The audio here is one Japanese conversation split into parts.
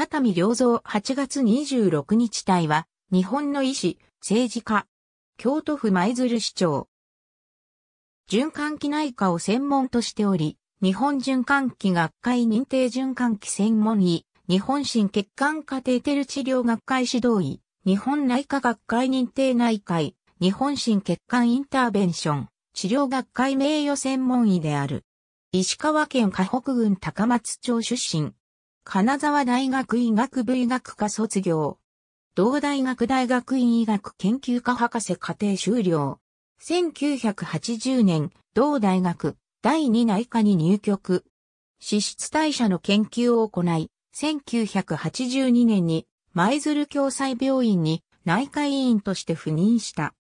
畳良造8月26日隊は、日本の医師、政治家、京都府舞鶴市長。循環器内科を専門としており、日本循環器学会認定循環器専門医、日本心血管カテーテル治療学会指導医、日本内科学会認定内科医、日本心血管インターベンション、治療学会名誉専門医である。石川県河北郡高松町出身。金沢大学医学部医学科卒業。同大学大学院医学研究科博士課程修了。1980年、同大学第2内科に入局。脂質代謝の研究を行い、1982年に舞鶴共済病院に内科医院として赴任した。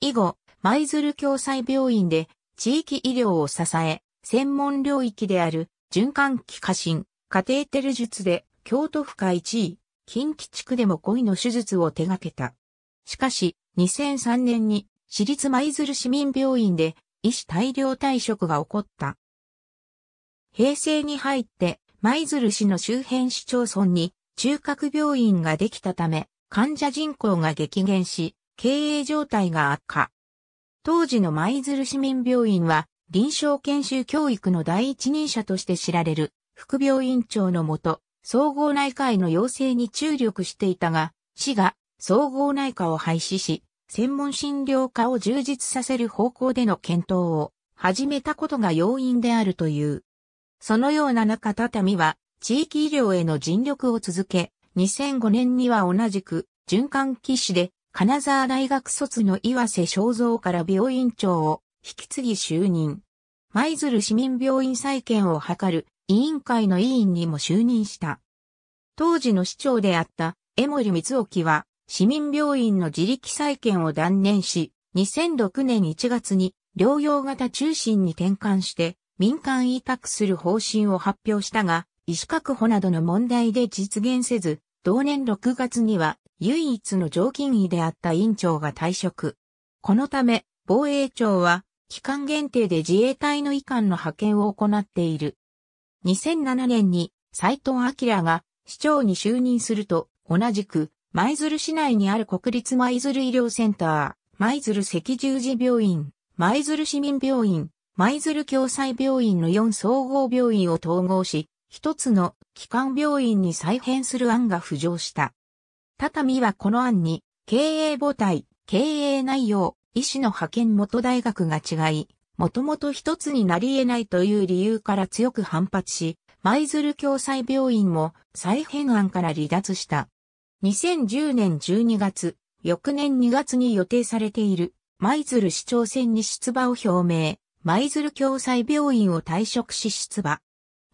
以後、舞鶴共済病院で地域医療を支え、専門領域である循環器過信、カテーテル術で京都府下1位、近畿地区でも恋の手術を手掛けた。しかし、2003年に私立舞鶴市民病院で医師大量退職が起こった。平成に入って舞鶴市の周辺市町村に中核病院ができたため、患者人口が激減し、経営状態が悪化。当時の舞鶴市民病院は臨床研修教育の第一人者として知られる副病院長のもと、総合内科医の養成に注力していたが、市が総合内科を廃止し、専門診療科を充実させる方向での検討を始めたことが要因であるという。そのような中畳は地域医療への尽力を続け、2005年には同じく循環機種で金沢大学卒の岩瀬昭蔵から病院長を引き継ぎ就任。舞鶴市民病院再建を図る委員会の委員にも就任した。当時の市長であった江森光沖は市民病院の自力再建を断念し、2006年1月に療養型中心に転換して民間委託する方針を発表したが、医師確保などの問題で実現せず、同年6月には唯一の常勤医であった院長が退職。このため、防衛庁は期間限定で自衛隊の医官の派遣を行っている。2007年に斎藤明が市長に就任すると、同じく、舞鶴市内にある国立舞鶴医療センター、舞鶴赤十字病院、舞鶴市民病院、舞鶴共済病院の4総合病院を統合し、一つの基幹病院に再編する案が浮上した。畳はこの案に、経営母体、経営内容、医師の派遣元大学が違い、もともと一つになり得ないという理由から強く反発し、舞鶴共済病院も再編案から離脱した。2010年12月、翌年2月に予定されている舞鶴市長選に出馬を表明、舞鶴共済病院を退職し出馬。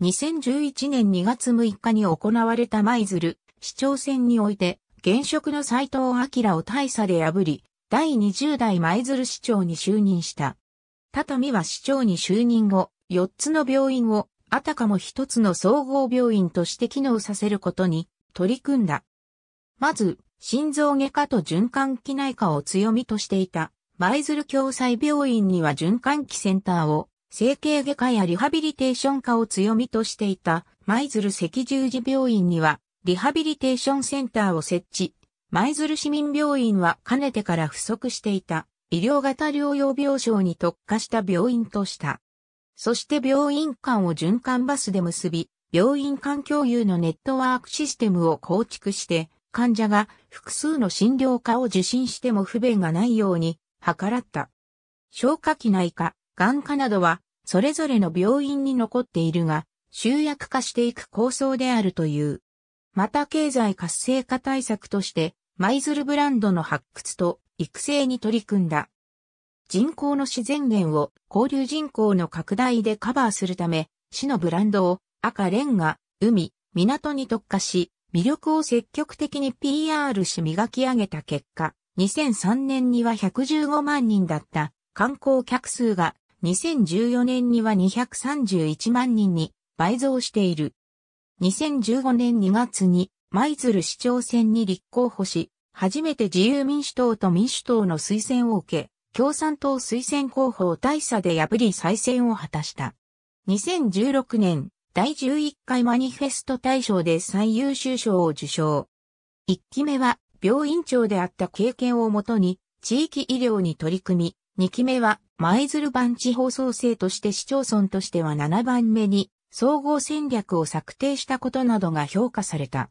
2011年2月6日に行われた舞鶴市長選において、現職の斎藤明を大差で破り、第20代舞鶴市長に就任した。多々は市長に就任後、4つの病院を、あたかも一つの総合病院として機能させることに取り組んだ。まず、心臓外科と循環器内科を強みとしていた、舞鶴共済病院には循環器センターを、整形外科やリハビリテーション科を強みとしていた、舞鶴赤十字病院には、リハビリテーションセンターを設置。舞鶴市民病院はかねてから不足していた医療型療養病床に特化した病院とした。そして病院間を循環バスで結び、病院間共有のネットワークシステムを構築して、患者が複数の診療科を受診しても不便がないように計らった。消化器内科、眼科などは、それぞれの病院に残っているが、集約化していく構想であるという。また経済活性化対策として、舞鶴ブランドの発掘と育成に取り組んだ。人口の自然源を交流人口の拡大でカバーするため、市のブランドを赤レンガ、海、港に特化し、魅力を積極的に PR し磨き上げた結果、2003年には115万人だった観光客数が2014年には231万人に倍増している。2015年2月に舞鶴市長選に立候補し、初めて自由民主党と民主党の推薦を受け、共産党推薦候補を大差で破り再選を果たした。2016年、第11回マニフェスト大賞で最優秀賞を受賞。1期目は病院長であった経験をもとに地域医療に取り組み、2期目は舞鶴番地方創生として市町村としては7番目に総合戦略を策定したことなどが評価された。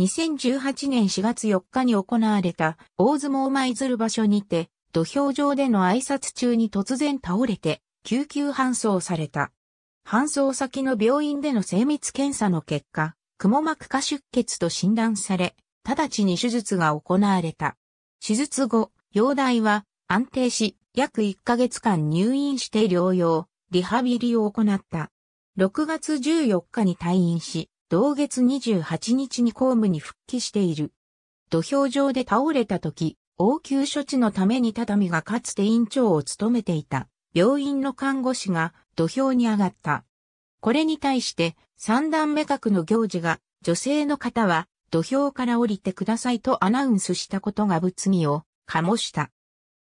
2018年4月4日に行われた大相撲舞鶴場所にて、土俵上での挨拶中に突然倒れて、救急搬送された。搬送先の病院での精密検査の結果、くも膜下出血と診断され、直ちに手術が行われた。手術後、容体は安定し、約1ヶ月間入院して療養、リハビリを行った。6月14日に退院し、同月28日に公務に復帰している。土俵上で倒れた時、応急処置のために畳がかつて院長を務めていた病院の看護師が土俵に上がった。これに対して三段目格の行事が女性の方は土俵から降りてくださいとアナウンスしたことが物議を醸した。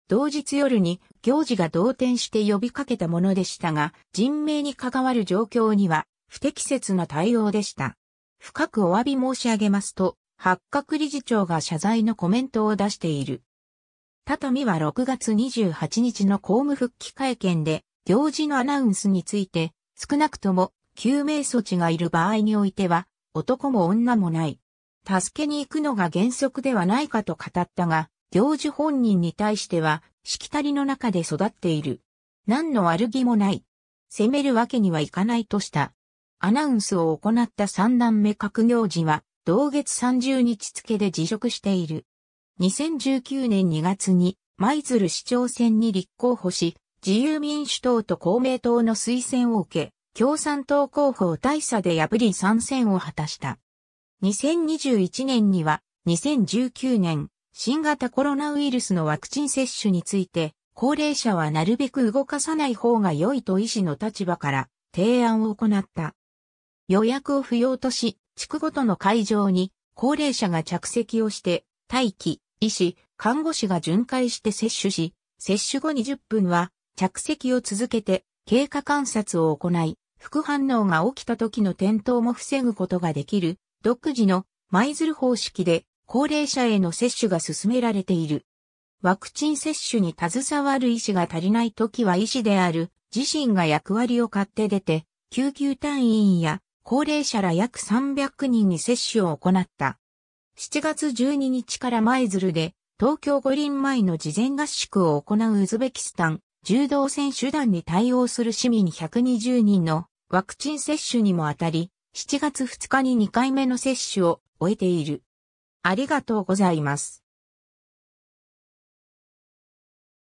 同日夜に行事が動転して呼びかけたものでしたが人命に関わる状況には不適切な対応でした。深くお詫び申し上げますと、八角理事長が謝罪のコメントを出している。畳は6月28日の公務復帰会見で、行事のアナウンスについて、少なくとも救命措置がいる場合においては、男も女もない。助けに行くのが原則ではないかと語ったが、行事本人に対しては、しきたりの中で育っている。何の悪気もない。責めるわけにはいかないとした。アナウンスを行った三段目閣業時は、同月30日付で辞職している。2019年2月に、舞鶴市長選に立候補し、自由民主党と公明党の推薦を受け、共産党候補を大差で破り参戦を果たした。2021年には、2019年、新型コロナウイルスのワクチン接種について、高齢者はなるべく動かさない方が良いと医師の立場から提案を行った。予約を不要とし、地区ごとの会場に高齢者が着席をして、待機、医師、看護師が巡回して接種し、接種後20分は着席を続けて経過観察を行い、副反応が起きた時の転倒も防ぐことができる、独自の舞鶴方式で高齢者への接種が進められている。ワクチン接種に携わる医師が足りない時は医師である自身が役割を買って出て、救急隊員や高齢者ら約300人に接種を行った。7月12日から舞鶴で東京五輪前の事前合宿を行うウズベキスタン柔道選手団に対応する市民120人のワクチン接種にもあたり、7月2日に2回目の接種を終えている。ありがとうございます。